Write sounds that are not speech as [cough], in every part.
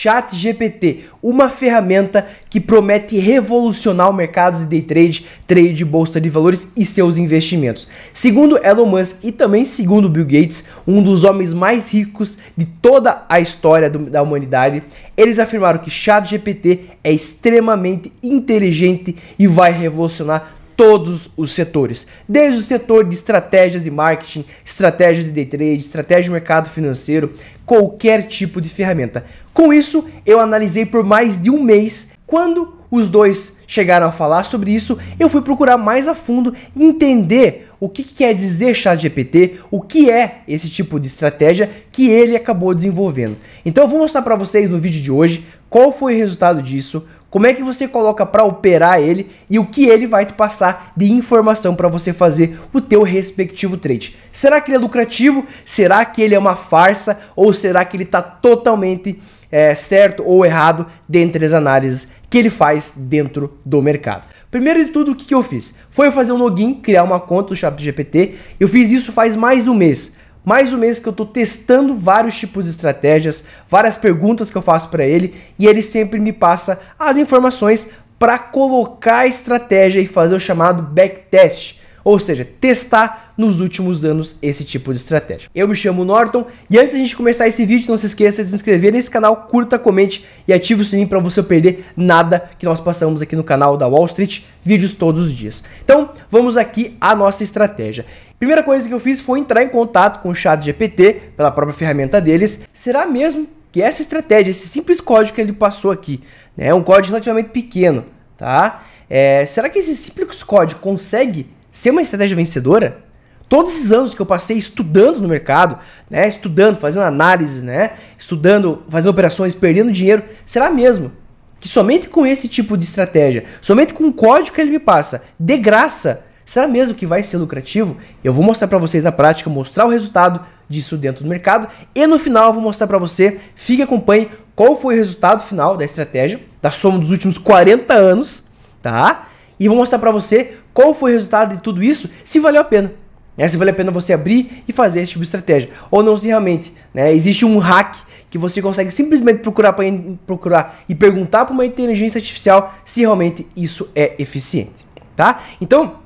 ChatGPT, uma ferramenta que promete revolucionar o mercado de day trade, trade, bolsa de valores e seus investimentos. Segundo Elon Musk e também segundo Bill Gates, um dos homens mais ricos de toda a história do, da humanidade, eles afirmaram que ChatGPT é extremamente inteligente e vai revolucionar todos os setores, desde o setor de estratégias de marketing, estratégias de day trade, estratégia de mercado financeiro, qualquer tipo de ferramenta. Com isso, eu analisei por mais de um mês. Quando os dois chegaram a falar sobre isso, eu fui procurar mais a fundo entender o que, que quer dizer ChatGPT, o que é esse tipo de estratégia que ele acabou desenvolvendo. Então eu vou mostrar para vocês no vídeo de hoje qual foi o resultado disso, como é que você coloca para operar ele e o que ele vai te passar de informação para você fazer o teu respectivo trade. Será que ele é lucrativo? Será que ele é uma farsa? Ou será que ele está totalmente é, certo ou errado dentre as análises que ele faz dentro do mercado? Primeiro de tudo, o que, que eu fiz? Foi fazer um login, criar uma conta do ChatGPT. Eu fiz isso faz mais de um mês mais um mês que eu estou testando vários tipos de estratégias, várias perguntas que eu faço para ele e ele sempre me passa as informações para colocar a estratégia e fazer o chamado backtest, ou seja, testar nos últimos anos esse tipo de estratégia. Eu me chamo Norton e antes de a gente começar esse vídeo, não se esqueça de se inscrever nesse canal, curta, comente e ative o sininho para você perder nada que nós passamos aqui no canal da Wall Street, vídeos todos os dias. Então, vamos aqui à nossa estratégia. Primeira coisa que eu fiz foi entrar em contato com o chat GPT pela própria ferramenta deles. Será mesmo que essa estratégia, esse simples código que ele passou aqui, né, é um código relativamente pequeno, tá? É, será que esse simples código consegue ser uma estratégia vencedora? Todos esses anos que eu passei estudando no mercado, né, estudando, fazendo análises, né, estudando, fazendo operações, perdendo dinheiro, será mesmo que somente com esse tipo de estratégia, somente com o código que ele me passa, de graça, Será mesmo que vai ser lucrativo? Eu vou mostrar para vocês a prática, mostrar o resultado disso dentro do mercado e no final eu vou mostrar para você, fique acompanhe qual foi o resultado final da estratégia, da soma dos últimos 40 anos, tá? E vou mostrar para você qual foi o resultado de tudo isso, se valeu a pena. Né? Se vale a pena você abrir e fazer esse tipo de estratégia. Ou não, se realmente né? existe um hack que você consegue simplesmente procurar, para procurar e perguntar para uma inteligência artificial se realmente isso é eficiente. Tá? Então,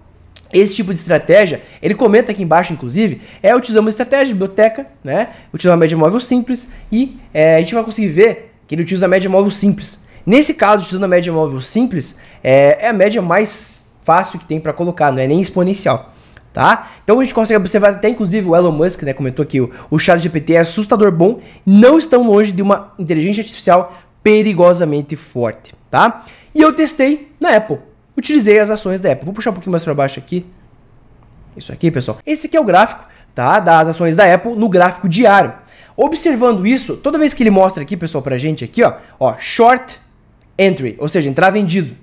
esse tipo de estratégia, ele comenta aqui embaixo, inclusive, é utilizar uma estratégia de biblioteca, né? Utilizar uma média móvel simples e é, a gente vai conseguir ver que ele utiliza a média móvel simples. Nesse caso, utilizando a média móvel simples, é, é a média mais fácil que tem para colocar, não é nem exponencial. Tá? Então a gente consegue observar até inclusive o Elon Musk, né, comentou aqui o, o chat GPT é assustador bom, não estão longe de uma inteligência artificial perigosamente forte, tá? E eu testei na Apple, utilizei as ações da Apple. Vou puxar um pouquinho mais para baixo aqui. Isso aqui, pessoal. Esse aqui é o gráfico tá, das ações da Apple no gráfico diário. Observando isso, toda vez que ele mostra aqui, pessoal, pra gente aqui, ó, ó, short entry, ou seja, entrar vendido.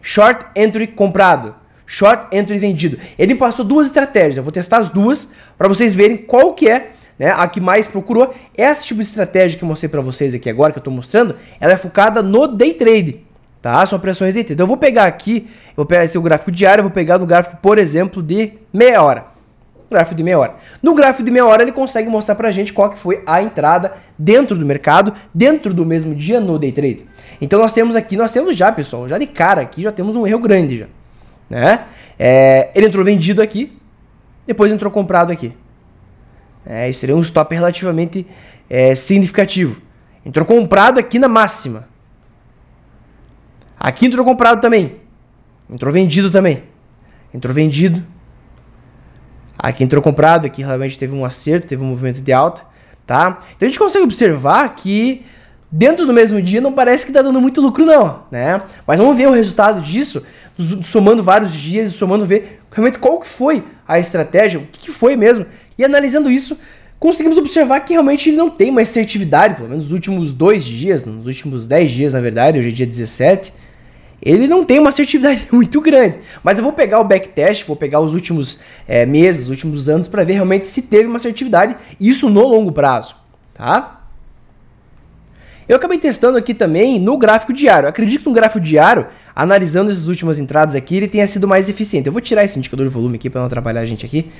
Short entry comprado. Short entry vendido. Ele passou duas estratégias. Eu vou testar as duas para vocês verem qual que é né, a que mais procurou. Essa tipo de estratégia que eu mostrei para vocês aqui agora, que eu estou mostrando, ela é focada no day trade. Tá? São pressões internas. Então eu vou pegar aqui, eu vou pegar esse é o gráfico diário, eu vou pegar do gráfico, por exemplo, de meia hora. Gráfico de meia hora. No gráfico de meia hora ele consegue mostrar pra gente qual que foi a entrada dentro do mercado, dentro do mesmo dia no day trade. Então nós temos aqui, nós temos já, pessoal, já de cara aqui, já temos um erro grande já. Né? É, ele entrou vendido aqui, depois entrou comprado aqui. É, isso seria um stop relativamente é, significativo. Entrou comprado aqui na máxima. Aqui entrou comprado também. Entrou vendido também. Entrou vendido. Aqui entrou comprado, aqui realmente teve um acerto, teve um movimento de alta, tá? Então a gente consegue observar que dentro do mesmo dia não parece que está dando muito lucro não, né? Mas vamos ver o resultado disso, somando vários dias e somando ver realmente qual que foi a estratégia, o que, que foi mesmo. E analisando isso, conseguimos observar que realmente ele não tem mais assertividade, pelo menos nos últimos dois dias, nos últimos dez dias, na verdade, hoje é dia 17, ele não tem uma assertividade [laughs] muito grande. Mas eu vou pegar o backtest, vou pegar os últimos é, meses, os últimos anos, para ver realmente se teve uma assertividade, isso no longo prazo, tá? Eu acabei testando aqui também no gráfico diário. acredito que no gráfico diário, analisando essas últimas entradas aqui, ele tenha sido mais eficiente. Eu vou tirar esse indicador de volume aqui para não atrapalhar a gente aqui.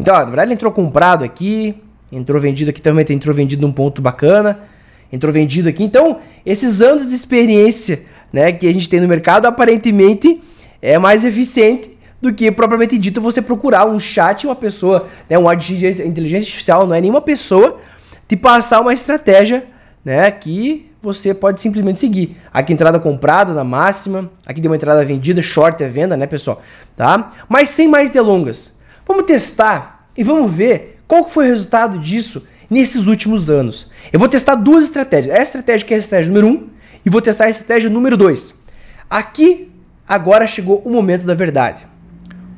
Então, ó, na verdade, ele entrou comprado aqui, entrou vendido aqui também, entrou vendido num ponto bacana, entrou vendido aqui. Então, esses anos de experiência né, que a gente tem no mercado, aparentemente é mais eficiente do que propriamente dito você procurar um chat, uma pessoa, né, uma inteligência artificial, não é nenhuma pessoa, te passar uma estratégia, né, que você pode simplesmente seguir. Aqui entrada comprada na máxima, aqui deu uma entrada vendida, short é venda, né, pessoal, tá? Mas sem mais delongas. Vamos testar e vamos ver qual foi o resultado disso nesses últimos anos. Eu vou testar duas estratégias. A estratégia que é a estratégia número 1, um, e vou testar a estratégia número 2. Aqui, agora chegou o momento da verdade.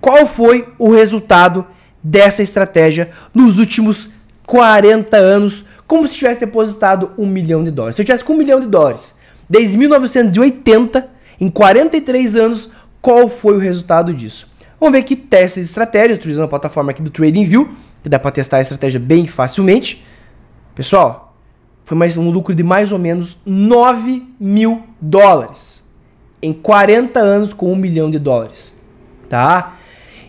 Qual foi o resultado dessa estratégia nos últimos 40 anos, como se tivesse depositado um milhão de dólares? Se eu tivesse com um milhão de dólares, desde 1980, em 43 anos, qual foi o resultado disso? Vamos ver aqui testes de estratégia, utilizando a plataforma aqui do TradingView, que dá para testar a estratégia bem facilmente. Pessoal, foi mais um lucro de mais ou menos 9 mil dólares em 40 anos com 1 milhão de dólares, tá?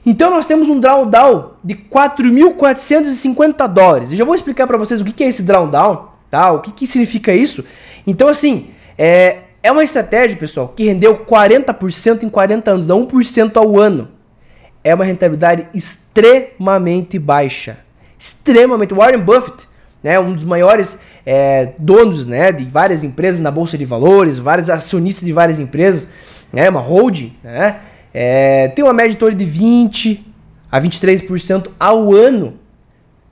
Então nós temos um drawdown de 4.450 dólares. E já vou explicar para vocês o que é esse drawdown, tá? O que, que significa isso. Então assim, é, é uma estratégia, pessoal, que rendeu 40% em 40 anos, dá 1% ao ano. É uma rentabilidade extremamente baixa. Extremamente. Warren Buffett, né, um dos maiores é, donos né, de várias empresas na Bolsa de Valores, vários acionistas de várias empresas, né, uma holding, né, é, tem uma média de 20 a 23% ao ano.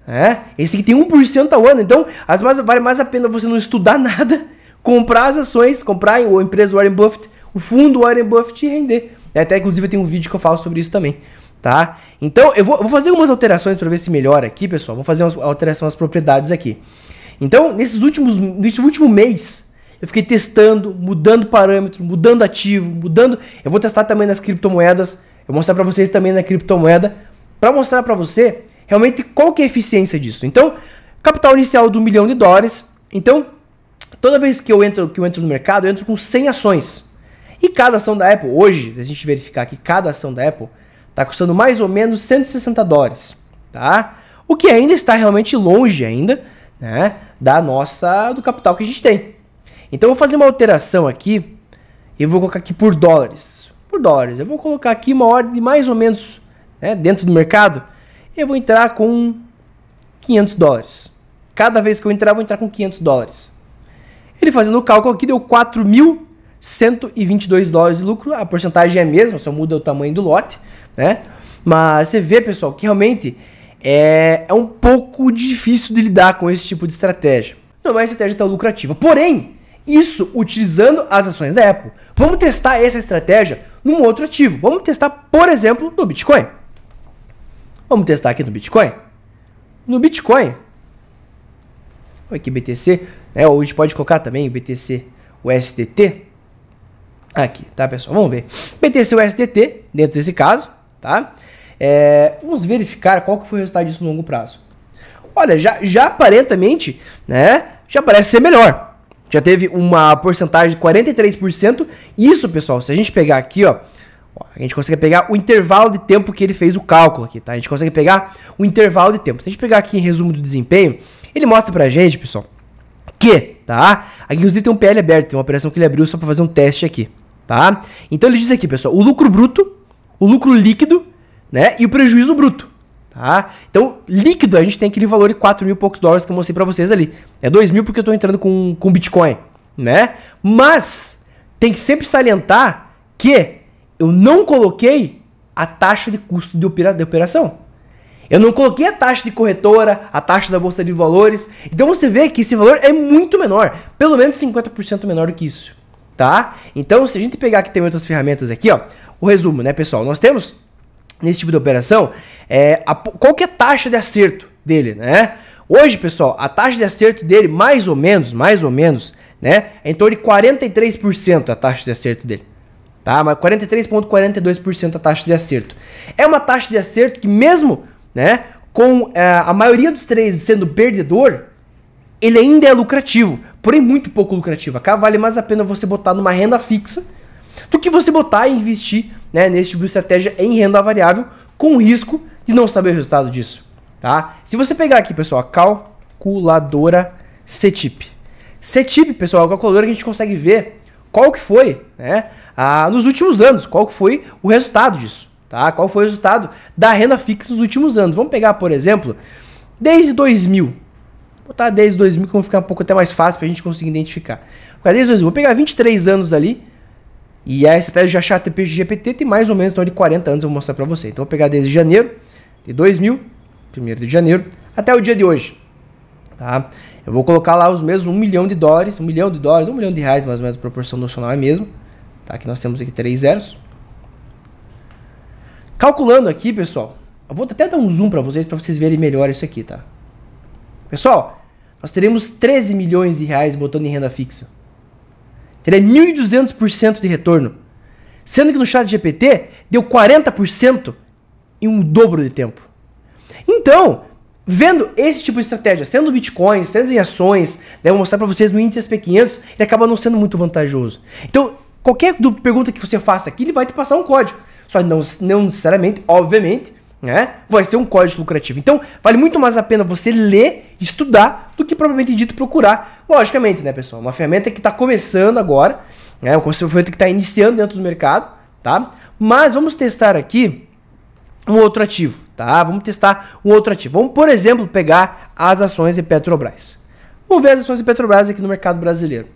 Né? Esse aqui tem 1% ao ano. Então, as mais, vale mais a pena você não estudar [laughs] nada, comprar as ações, comprar a empresa Warren Buffett, o fundo Warren Buffett e render. Né, até inclusive tem um vídeo que eu falo sobre isso também tá? Então, eu vou, vou fazer algumas alterações para ver se melhora aqui, pessoal. Vou fazer uma alteração nas propriedades aqui. Então, nesses últimos, nesse último mês, eu fiquei testando, mudando parâmetro, mudando ativo, mudando. Eu vou testar também nas criptomoedas. Eu vou mostrar para vocês também na criptomoeda, para mostrar para você realmente qual que é a eficiência disso. Então, capital inicial do milhão de dólares. Então, toda vez que eu entro, que eu entro no mercado, eu entro com 100 ações. E cada ação da Apple hoje, se a gente verificar que cada ação da Apple está custando mais ou menos 160 dólares, tá? O que ainda está realmente longe ainda né, da nossa do capital que a gente tem. Então eu vou fazer uma alteração aqui e vou colocar aqui por dólares. Por dólares. Eu vou colocar aqui uma ordem mais ou menos né, dentro do mercado. Eu vou entrar com 500 dólares. Cada vez que eu entrar, eu vou entrar com 500 dólares. Ele fazendo o cálculo aqui deu 4.122 dólares de lucro. A porcentagem é a mesma, só muda o tamanho do lote, né? Mas você vê, pessoal, que realmente é, é um pouco difícil de lidar com esse tipo de estratégia. Não é uma estratégia tão tá lucrativa. Porém, isso utilizando as ações da Apple. Vamos testar essa estratégia num outro ativo. Vamos testar, por exemplo, no Bitcoin. Vamos testar aqui no Bitcoin. No Bitcoin, aqui BTC, né? ou a gente pode colocar também BTC USDT. Aqui, tá pessoal? Vamos ver. BTC USDT, dentro desse caso, tá? É, vamos verificar qual que foi o resultado disso no longo prazo. Olha, já, já aparentemente, né, já parece ser melhor. Já teve uma porcentagem de 43%. Isso, pessoal, se a gente pegar aqui, ó, a gente consegue pegar o intervalo de tempo que ele fez o cálculo aqui, tá? A gente consegue pegar o intervalo de tempo. Se a gente pegar aqui em resumo do desempenho, ele mostra pra gente, pessoal, que, tá? Aqui, inclusive, tem um PL aberto, tem uma operação que ele abriu só pra fazer um teste aqui, tá? Então, ele diz aqui, pessoal, o lucro bruto, o lucro líquido né? E o prejuízo bruto, tá? Então, líquido, a gente tem aquele valor de 4 mil e poucos dólares que eu mostrei para vocês ali. É 2 mil porque eu tô entrando com, com Bitcoin, né? Mas, tem que sempre salientar que eu não coloquei a taxa de custo de, opera de operação. Eu não coloquei a taxa de corretora, a taxa da bolsa de valores. Então você vê que esse valor é muito menor, pelo menos 50% menor do que isso, tá? Então, se a gente pegar que tem outras ferramentas aqui, ó, o resumo, né, pessoal? Nós temos nesse tipo de operação é a, qual que é a taxa de acerto dele, né? Hoje, pessoal, a taxa de acerto dele, mais ou menos, mais ou menos, né? É em torno de 43% a taxa de acerto dele. Tá? Mas 43,42% a taxa de acerto. É uma taxa de acerto que, mesmo né, com é, a maioria dos três sendo perdedor, ele ainda é lucrativo. Porém, muito pouco lucrativo. Acaba vale mais a pena você botar numa renda fixa do que você botar e investir né, nesse tipo de estratégia em renda variável, com risco de não saber o resultado disso, tá? Se você pegar aqui, pessoal, a calculadora CTIP. CTIP, pessoal, é uma calculadora que a gente consegue ver qual que foi, né, a, nos últimos anos, qual que foi o resultado disso, tá? Qual foi o resultado da renda fixa nos últimos anos. Vamos pegar, por exemplo, desde 2000, vou botar desde 2000 que vai ficar um pouco até mais fácil para a gente conseguir identificar. Desde 2000, vou pegar 23 anos ali, e a estratégia de achar a GPT tem mais ou menos então, de 40 anos, eu vou mostrar para você. Então eu vou pegar desde janeiro de 2000, 1 de janeiro, até o dia de hoje. Tá? Eu vou colocar lá os mesmos 1 milhão de dólares, 1 milhão de dólares, 1 milhão de reais, mais ou menos a proporção nacional, é mesmo. Tá? Que nós temos aqui três zeros. Calculando aqui, pessoal, eu vou até dar um zoom para vocês, para vocês verem melhor isso aqui, tá? Pessoal, nós teremos 13 milhões de reais botando em renda fixa. É Teria 1.200% de retorno. Sendo que no chat GPT deu 40% em um dobro de tempo. Então, vendo esse tipo de estratégia, sendo Bitcoin, sendo em ações, né, vou mostrar para vocês no índice SP500, ele acaba não sendo muito vantajoso. Então, qualquer pergunta que você faça aqui, ele vai te passar um código. Só não, não necessariamente, obviamente, né, vai ser um código lucrativo. Então, vale muito mais a pena você ler, estudar, do que provavelmente dito procurar Logicamente, né, pessoal? Uma ferramenta que está começando agora, né? Uma ferramenta que está iniciando dentro do mercado, tá? Mas vamos testar aqui um outro ativo, tá? Vamos testar um outro ativo. Vamos, por exemplo, pegar as ações de Petrobras. Vamos ver as ações de Petrobras aqui no mercado brasileiro.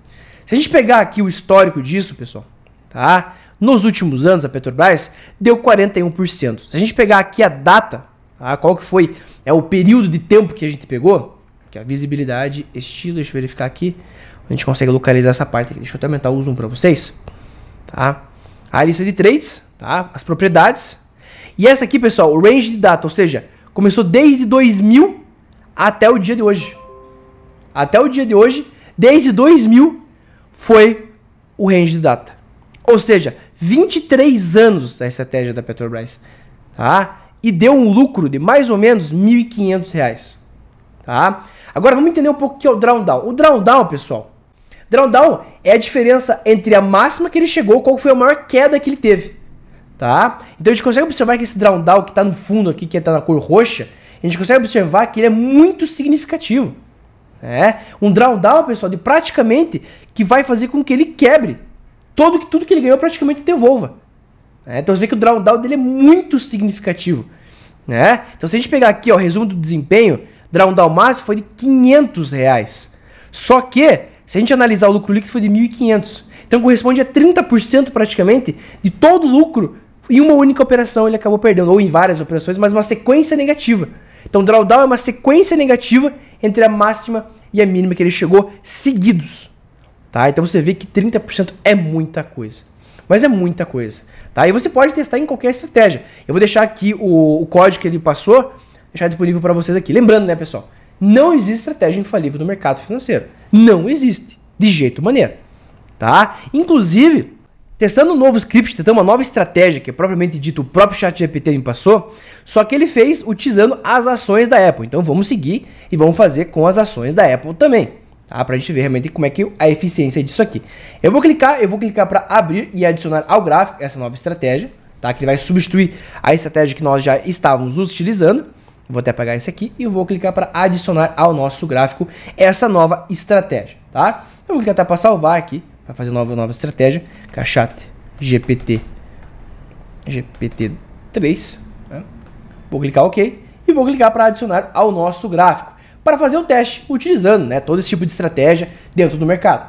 Se a gente pegar aqui o histórico disso, pessoal, tá? Nos últimos anos, a Petrobras deu 41%. Se a gente pegar aqui a data, tá? qual que foi é o período de tempo que a gente pegou, aqui, ó, visibilidade, estilo, deixa eu verificar aqui. A gente consegue localizar essa parte aqui. Deixa eu até aumentar o zoom para vocês, tá? A lista de trades, tá? As propriedades. E essa aqui, pessoal, o range de data, ou seja, começou desde 2000 até o dia de hoje. Até o dia de hoje, desde 2000 foi o range de data. Ou seja, 23 anos a estratégia da Petrobras, tá? E deu um lucro de mais ou menos R$ 1.500 tá? Agora vamos entender um pouco o que é o drawdown. O drawdown, pessoal, drawdown é a diferença entre a máxima que ele chegou qual foi a maior queda que ele teve, tá? Então a gente consegue observar que esse drawdown que está no fundo aqui, que está na cor roxa, a gente consegue observar que ele é muito significativo. né um drawdown, pessoal, de praticamente que vai fazer com que ele quebre todo que tudo que ele ganhou praticamente devolva. É, então você vê que o drawdown dele é muito significativo, né? Então se a gente pegar aqui, ó, o resumo do desempenho, Drown Dalmácia foi de 500 reais. Só que, se a gente analisar o lucro líquido, foi de 1.500. Então corresponde a 30% praticamente de todo o lucro em uma única operação ele acabou perdendo, ou em várias operações, mas uma sequência negativa. Então drawdown é uma sequência negativa entre a máxima e a mínima que ele chegou seguidos. Tá? Então você vê que 30% é muita coisa. Mas é muita coisa. Tá? E você pode testar em qualquer estratégia. Eu vou deixar aqui o, o código que ele passou deixar disponível para vocês aqui. Lembrando, né, pessoal? Não existe estratégia infalível no mercado financeiro. Não existe. De jeito maneira. Tá? Inclusive, testando um novo script, testando uma nova estratégia, que é propriamente dito o próprio chat GPT me passou, só que ele fez utilizando as ações da Apple. Então vamos seguir e vamos fazer com as ações da Apple também. Tá? Pra gente ver realmente como é que é a eficiência disso aqui. Eu vou clicar, eu vou clicar para abrir e adicionar ao gráfico essa nova estratégia, tá? Que ele vai substituir a estratégia que nós já estávamos utilizando. Vou até apagar esse aqui e vou clicar para adicionar ao nosso gráfico essa nova estratégia, tá? Então, vou clicar até para salvar aqui, para fazer nova nova estratégia, cachate GPT GPT 3, né? vou clicar OK e vou clicar para adicionar ao nosso gráfico para fazer o teste utilizando, né, todo esse tipo de estratégia dentro do mercado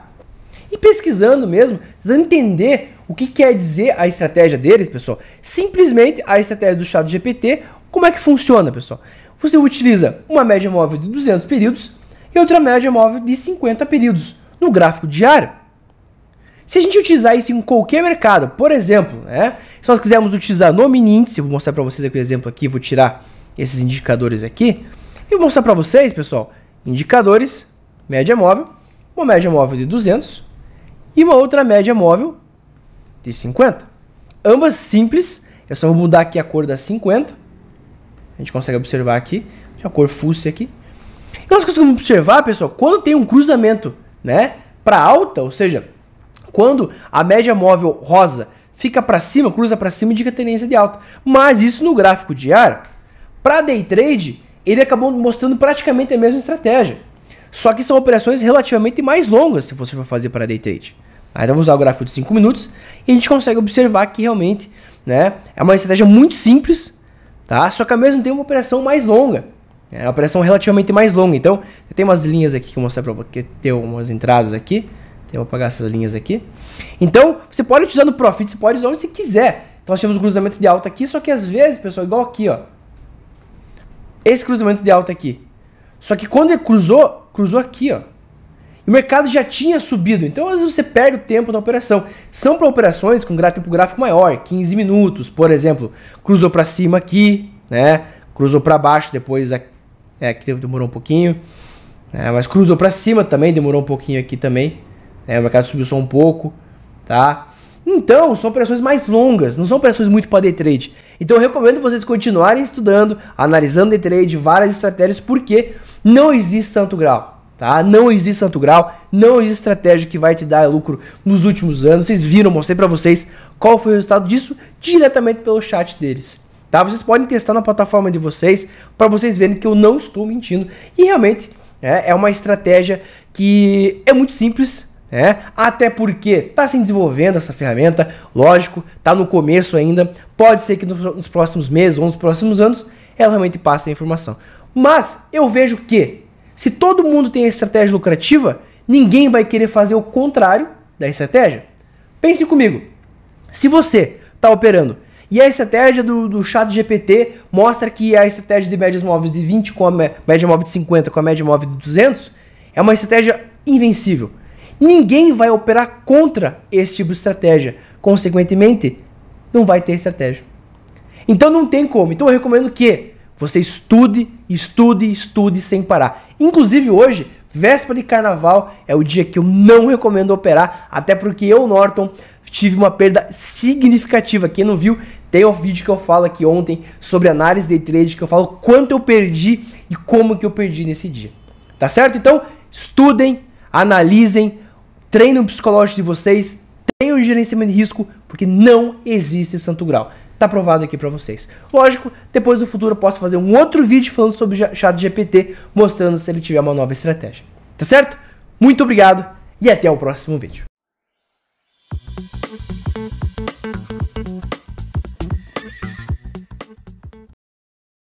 e pesquisando mesmo, tentando entender o que quer dizer a estratégia deles, pessoal. Simplesmente a estratégia do chat GPT como é que funciona, pessoal? Você utiliza uma média móvel de 200 períodos e outra média móvel de 50 períodos no gráfico diário. Se a gente utilizar isso em qualquer mercado, por exemplo, né, se nós quisermos utilizar mini índice, vou mostrar para vocês aqui o exemplo aqui, vou tirar esses indicadores aqui e vou mostrar para vocês, pessoal, indicadores, média móvel, uma média móvel de 200 e uma outra média móvel de 50. Ambas simples, eu só vou mudar aqui a cor da 50 a gente consegue observar aqui. a cor fúcsia aqui. Então nós conseguimos observar, pessoal, quando tem um cruzamento, né, para alta, ou seja, quando a média móvel rosa fica para cima, cruza para cima indica tendência de alta. Mas isso no gráfico diário, para day trade, ele acabou mostrando praticamente a mesma estratégia. Só que são operações relativamente mais longas se você for fazer para day trade. Aí vamos usar o gráfico de 5 minutos e a gente consegue observar que realmente né, é uma estratégia muito simples, tá? Só que ao mesmo tempo uma operação mais longa. É uma operação relativamente mais longa. Então, tem umas linhas aqui que eu vou mostrar para você, tem umas entradas aqui. Então, eu vou apagar essas linhas aqui. Então, você pode utilizar no profit, você pode usar onde você quiser. Então, nós temos um cruzamento de alta aqui, só que às vezes, pessoal, igual aqui, ó. Esse cruzamento de alta aqui. Só que quando ele cruzou, cruzou aqui, ó. O mercado já tinha subido, então às vezes você perde o tempo da operação. São para operações com tempo gráfico maior, 15 minutos, por exemplo. Cruzou para cima aqui, né? Cruzou para baixo depois é, aqui, é, que demorou um pouquinho. Né? Mas cruzou para cima também, demorou um pouquinho aqui também. Né? O mercado subiu só um pouco, tá? Então, são operações mais longas, não são operações muito para day trade. Então, eu recomendo vocês continuarem estudando, analisando day trade, várias estratégias, porque não existe santo grau tá? Não existe santo grau, não existe estratégia que vai te dar lucro nos últimos anos. Vocês viram, mostrei para vocês qual foi o resultado disso diretamente pelo chat deles. Tá? Vocês podem testar na plataforma de vocês para vocês verem que eu não estou mentindo. E realmente é, é uma estratégia que é muito simples, né até porque está se desenvolvendo essa ferramenta, lógico, está no começo ainda, pode ser que nos próximos meses ou nos próximos anos ela realmente passe a informação. Mas eu vejo que se todo mundo tem essa estratégia lucrativa, ninguém vai querer fazer o contrário da estratégia. Pense comigo. Se você está operando e a estratégia do, do chat GPT mostra que a estratégia de médias móveis de 20 com a média móvel de 50 com a média móvel de 200 é uma estratégia invencível. Ninguém vai operar contra esse tipo de estratégia. Consequentemente, não vai ter estratégia. Então não tem como. Então eu recomendo que você estude, estude, estude sem parar. Inclusive hoje, véspera de carnaval, é o dia que eu não recomendo operar, até porque eu, Norton, tive uma perda significativa. Quem não viu, tem o um vídeo que eu falo aqui ontem sobre análise de trade, que eu falo quanto eu perdi e como que eu perdi nesse dia. Tá certo? Então, estudem, analisem, treinem o psicológico de vocês, tenham gerenciamento de risco, porque não existe santo grau tá provado aqui para vocês. Lógico, depois no futuro eu posso fazer um outro vídeo falando sobre o chat GPT, mostrando se ele tiver uma nova estratégia. Tá certo? Muito obrigado e até o próximo vídeo.